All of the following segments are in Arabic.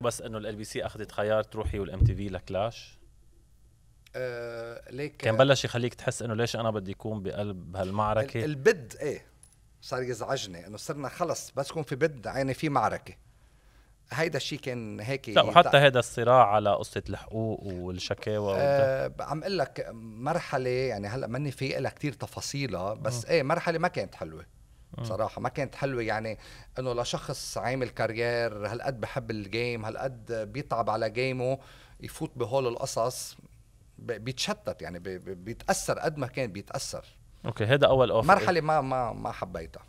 بس انه ال بي سي اخذت خيار تروحي والام تي في لكلاش آه، ليك كان بلش يخليك تحس انه ليش انا بدي اكون بقلب هالمعركه البد ايه صار يزعجني انه صرنا خلص بس كون في بد عيني في معركه هيدا الشيء كان هيك لا وحتى هذا الصراع على قصه الحقوق والشكاوى أه عم اقول لك مرحله يعني هلا ماني في لها كثير تفاصيلها بس م. ايه مرحله ما كانت حلوه آه. بصراحه ما كانت حلوه يعني انه لشخص عامل كارير هالقد بحب الجيم هالقد بيتعب على جيمه يفوت بهول القصص بيتشتت يعني بيتاثر قد ما كان بيتاثر اوكي هذا اول اوفر مرحله ما ما ما حبيتها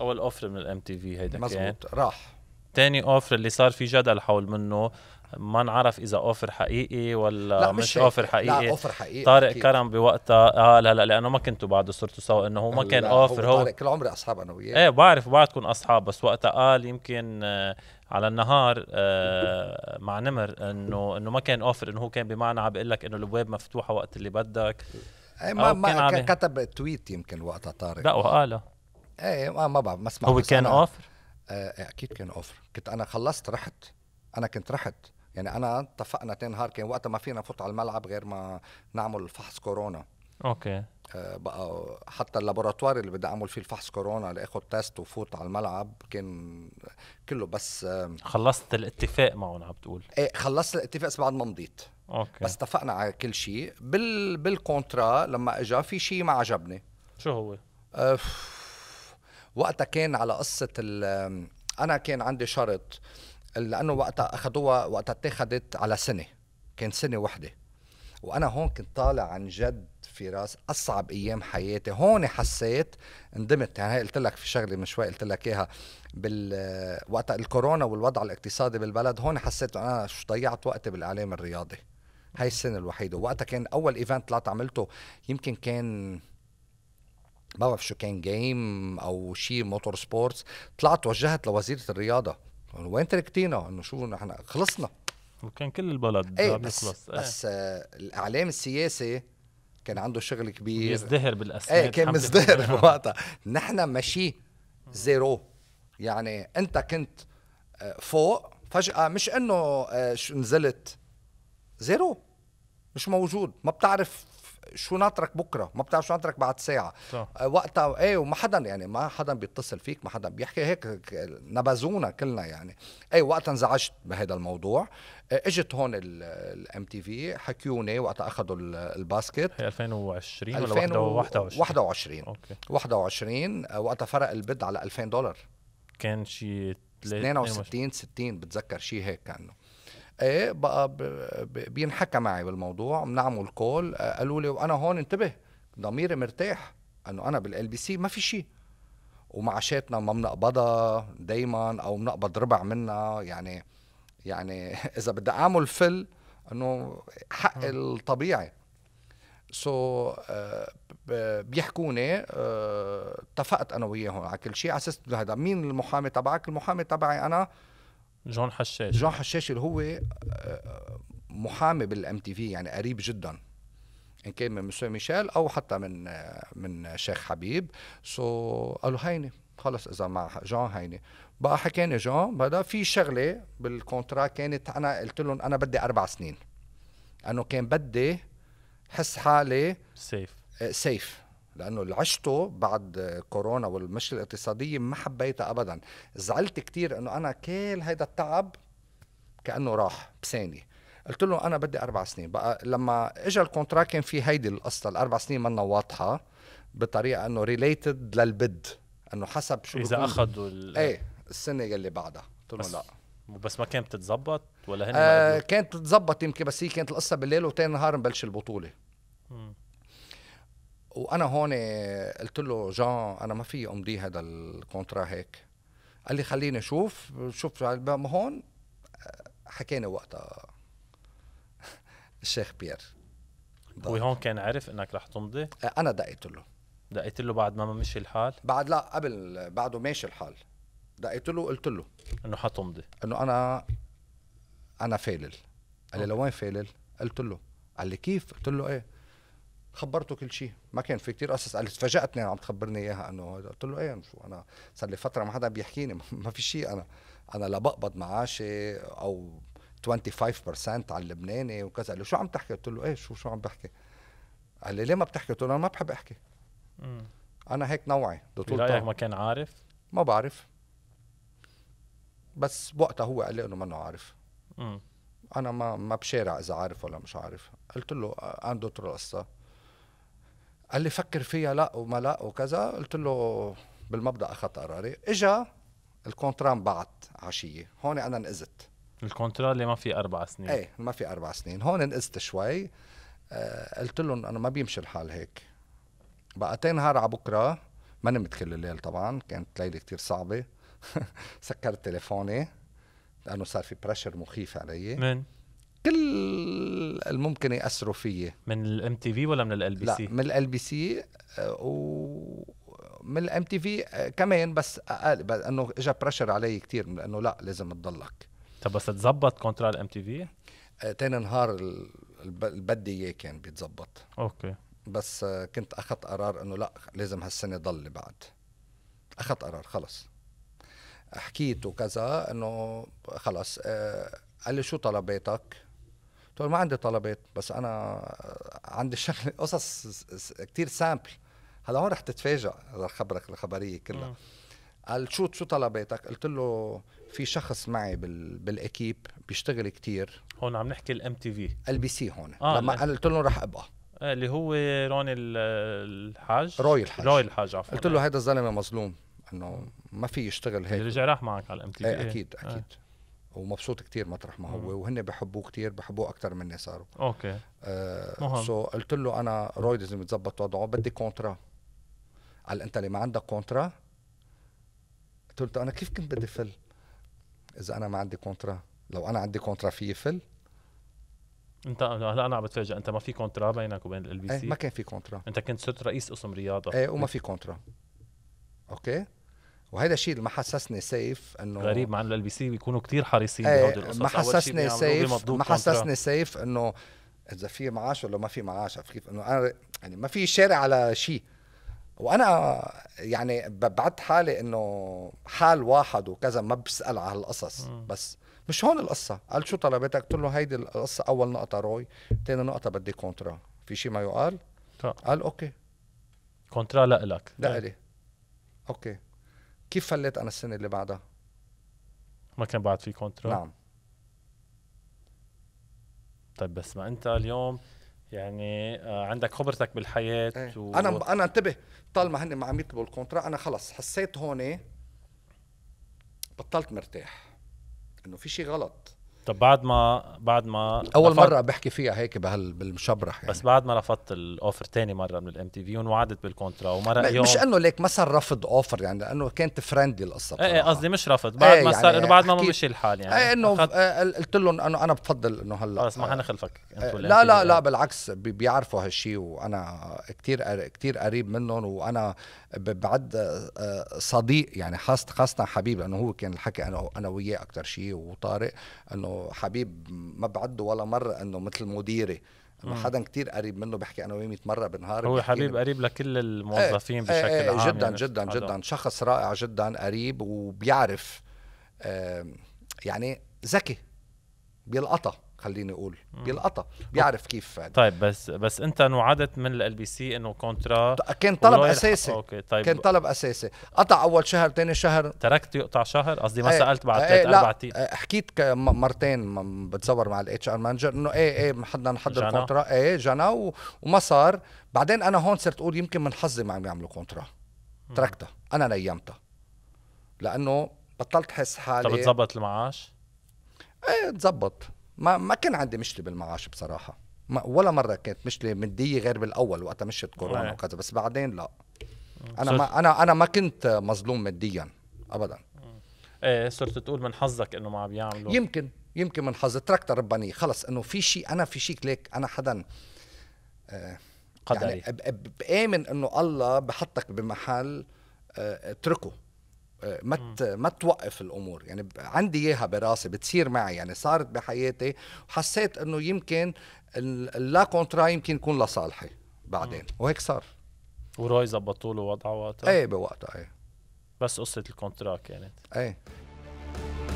اول اوفر من الام تي في هيدا مزبوط كان. راح تاني اوفر اللي صار في جدل حول منه ما نعرف اذا اوفر حقيقي ولا لا مش, مش اوفر حقيقي لا اوفر حقيقي طارق أكيد. كرم بوقتها قال آه، هلا لانه ما كنتوا بعده صرتوا سوا انه هو ما كان اوفر هو, هو كل عمري اصحاب انا وياه ايه بعرف بعدكم اصحاب بس وقتها قال يمكن آه، على النهار آه، مع نمر انه انه ما كان اوفر انه هو كان بمعنى عم لك انه الابواب مفتوحه وقت اللي بدك إيه، ما ما كان كتب تويت يمكن وقتها طارق لا وقالها ايه ما ما بعرف ما سمعت هو كان اوفر؟ إيه، اكيد كان اوفر كنت انا خلصت رحت انا كنت رحت يعني انا اتفقنا تاني نهار كان وقتها ما فينا نفوت على الملعب غير ما نعمل فحص كورونا اوكي آه بقى حتى اللابوراتوار اللي بدي اعمل فيه الفحص كورونا لاخذ تيست وفوت على الملعب كان كله بس آه خلصت الاتفاق معهم عم بتقول ايه خلصت الاتفاق بس بعد ما مضيت اوكي بس اتفقنا على كل شيء بال بالكونترا لما اجى في شيء ما عجبني شو هو؟ آه وقتها كان على قصه انا كان عندي شرط لانه وقتها اخذوها وقتها اتخذت على سنه كان سنه وحده وانا هون كنت طالع عن جد في راس اصعب ايام حياتي هون حسيت ندمت يعني هي قلت لك في شغله من شوي قلت لك اياها بال وقتها الكورونا والوضع الاقتصادي بالبلد هون حسيت انا شو ضيعت وقتي بالاعلام الرياضي هاي السنه الوحيده وقتها كان اول ايفنت طلعت عملته يمكن كان ما بعرف شو كان جيم او شيء موتور سبورتس طلعت وجهت لوزيره الرياضه وين تركتينا انه شو نحن خلصنا وكان كل البلد ايه بس خلص. ايه. بس آه، الاعلام السياسي كان عنده شغل كبير يزدهر بالاسماء ايه كان مزدهر بوقتها نحن ماشي زيرو يعني انت كنت آه، فوق فجاه مش انه آه، نزلت زيرو مش موجود ما بتعرف شو ناطرك بكره ما بتعرف شو ناطرك بعد ساعه صح. آه، وقتها ايه وما حدا يعني ما حدا بيتصل فيك ما حدا بيحكي هيك نبذونا كلنا يعني اي وقتها انزعجت بهذا الموضوع آه، اجت هون الام تي في حكيوني وقتها اخذوا الباسكت هي 2020 ولا 2021 21 اوكي 21 آه، وقتها فرق البد على 2000 دولار كان شيء 62 60 بتذكر شيء هيك كانه ايه بقى بينحكى معي بالموضوع بنعمل كول آه، قالوا لي وانا هون انتبه ضميري مرتاح انه انا بالال بي سي ما في شيء ومعاشاتنا ما بنقبضها دايما او بنقبض ربع منها يعني يعني اذا بدي اعمل فل انه حق الطبيعي سو آه، بيحكوني آه، اتفقت انا وياهم على كل شيء على اساس هذا مين المحامي تبعك؟ المحامي تبعي انا جون حشاش جون حشاش اللي هو آه، محامي بالام تي في يعني قريب جدا ان كان من مسيو ميشيل او حتى من آه، من شيخ حبيب سو so, قالوا هيني خلص اذا مع جون هيني بقى حكاني جون بدا في شغله بالكونترا كانت انا قلت لهم انا بدي اربع سنين انه كان بدي حس حالي سيف سيف آه، لانه اللي عشته بعد كورونا والمشكله الاقتصاديه ما حبيتها ابدا زعلت كثير انه انا كل هذا التعب كانه راح بثانيه قلت له انا بدي اربع سنين بقى لما اجى الكونترا كان في هيدي القصه الاربع سنين منا واضحه بطريقه انه ريليتد للبد انه حسب شو اذا اخذوا ال... ايه السنه يلي بعدها قلت له لا بس ما كانت تتزبط ولا هن آه كانت تتظبط يمكن بس هي كانت القصه بالليل وتاني نهار نبلش البطوله وانا هون آه، قلت له جان انا ما في امضي هذا الكونترا هيك قال لي خليني اشوف شوف ما هون آه، حكينا وقتها الشيخ بيير وهون كان عرف انك رح تمضي؟ آه، انا دقيت له دقيت له بعد ما مشي الحال؟ بعد لا قبل بعده ماشي الحال دقيت له قلت له انه حتمضي انه انا انا فالل قال لي لوين فالل؟ قلت له قال لي كيف؟ قلت له ايه خبرته كل شيء ما كان في كثير اساس قال تفاجاتني عم تخبرني اياها انه هذا قلت له ايه شو انا صار لي فتره ما حدا بيحكيني ما في شيء انا انا لا بقبض معاشي او 25% على اللبناني وكذا قال له شو عم تحكي قلت له ايه شو شو عم بحكي قال لي ليه ما بتحكي قلت له انا ما بحب احكي مم. انا هيك نوعي برايك ما كان عارف ما بعرف بس وقتها هو قال لي انه منه عارف مم. انا ما ما بشارع اذا عارف ولا مش عارف قلت له عنده ترى القصه قال لي فكر فيها لا وما لا وكذا قلت له بالمبدا اخذت قراري اجا الكونترا انبعت عشيه هون انا نقزت الكونترا اللي ما في اربع سنين ايه ما في اربع سنين هون نقزت شوي آه قلت لهم انا ما بيمشي الحال هيك بقى نهار على بكره ما نمت كل الليل طبعا كانت ليله كتير صعبه سكرت تليفوني لانه صار في بريشر مخيف علي من كل الممكن ياثروا فيي من الام تي في ولا من ال بي سي؟ لا من ال بي سي آه، ومن الام آه، تي في كمان بس اقل انه اجى بريشر علي كثير انه لا لازم تضلك طب بس تزبط كونترا الام تي في؟ تاني نهار اللي بدي اياه كان بيتظبط اوكي بس آه، كنت اخذت قرار انه لا لازم هالسنه ضل بعد اخذت قرار خلص حكيت وكذا انه خلص قال لي شو طلباتك قلت له ما عندي طلبات بس انا عندي شغله قصص كتير سامبل هلا هون رح تتفاجئ اذا خبرك الخبريه كلها قال شو شو طلباتك؟ قلت له في شخص معي بال بالاكيب بيشتغل كتير هون عم نحكي الام تي في ال بي سي هون آه لما قلت له رح ابقى آه، اللي هو روني الحاج روي الحاج روي الحاج عفوا قلت له هذا الزلمه مظلوم انه ما في يشتغل هيك رجع راح معك على الام تي في اكيد اكيد آه. ومبسوط كتير مطرح ما هو وهن بحبوه كتير بحبوه اكثر مني صاروا اوكي آه مهم سو so قلت له انا رويد لازم يتظبط وضعه بدي كونترا قال انت اللي ما عندك كونترا قلت له انا كيف كنت بدي فل اذا انا ما عندي كونترا لو انا عندي كونترا فيي فل انت هلا انا عم بتفاجئ انت ما في كونترا بينك وبين ال بي سي ايه ما كان في كونترا انت كنت صرت رئيس قسم رياضه ايه وما في كونترا اوكي وهذا الشيء اللي ما حسسني سيف انه غريب مع انه ال بي سي بيكونوا كثير حريصين ايه بهودي القصص ما حسسني سيف ما حسسني سيف انه اذا في معاش ولا ما في معاش كيف انه انا يعني ما في شارع على شيء وانا يعني ببعت حالي انه حال واحد وكذا ما بسال على هالقصص بس مش هون القصه قال شو طلبتك قلت له هيدي القصه اول نقطه روي ثاني نقطه بدي كونترا في شيء ما يقال طبعا. قال اوكي كونترا لا لألي طيب. اوكي كيف فليت انا السنه اللي بعدها؟ ما كان بعد في كونترا؟ نعم طيب بس ما انت اليوم يعني آه، عندك خبرتك بالحياه ايه. و... انا انا انتبه طالما هن ما عم يطلبوا الكونترا انا خلص حسيت هون إيه؟ بطلت مرتاح انه في شيء غلط طب بعد ما بعد ما اول لفت... مره بحكي فيها هيك بهال بالمشبرح يعني. بس بعد ما رفضت الاوفر تاني مره من الام تي في وانوعدت بالكونترا ومره يوم مش انه ليك ما صار رفض اوفر يعني لانه كانت فريندلي القصه ايه, إيه، قصدي مش رفض إيه، بعد ايه ما يعني صار يعني انه بعد ما مشي الحال يعني ايه انه أخد... إيه، قلت لهم انه انا بفضل انه هلا خلص ما حنخلفك آه لا لا لا بالعكس بيعرفوا هالشيء وانا كثير كثير قريب منهم وانا بعد آه، صديق يعني خاصه خاصه حبيب لانه هو كان الحكي انا انا وياه اكثر شيء وطارق انه حبيب ما بعده ولا مره انه مثل مديري انه حدا كتير قريب منه بحكي انا وياه 100 مره بالنهار هو حبيب قريب لكل إيه، الموظفين ايه بشكل ايه عام جدا يعني جدا جدا شخص رائع جدا قريب وبيعرف آه يعني ذكي بيلقطها خليني اقول بيلقطها بيعرف كيف فعلا. طيب بس بس انت نوعدت من ال بي سي انه كونترا كان طلب اساسي اوكي طيب كان طلب اساسي قطع اول شهر ثاني شهر تركت يقطع شهر قصدي ما ايه سالت بعد ثلاث إيه، اربع ايه حكيت مرتين بتصور مع الاتش ار مانجر انه ايه ايه بدنا نحضر كونترا ايه جانا وما صار بعدين انا هون صرت اقول يمكن من حظي ما عم يعملوا كونترا تركتها انا نيمتها لانه بطلت حس حالي طب تزبط المعاش؟ ايه تزبط ما ما كان عندي مشكله بالمعاش بصراحه ما ولا مره كانت مشكله ماديه غير بالاول وقتها مشت كورونا وكذا بس بعدين لا انا ما انا انا ما كنت مظلوم ماديا ابدا ايه صرت تقول من حظك انه ما عم يعملوا يمكن يمكن من حظ تركت ربانيه خلص انه في شيء انا في شيء ليك انا حدا آه، يعني قدري يعني بآمن انه الله بحطك بمحل آه، اتركه ما ما توقف الامور يعني عندي اياها براسي بتصير معي يعني صارت بحياتي وحسيت انه يمكن اللا كونترا يمكن يكون لصالحي بعدين وهيك صار وراي زبطوا له وضعه وقتها ايه بوقتها ايه بس قصه الكونترا كانت يعني. ايه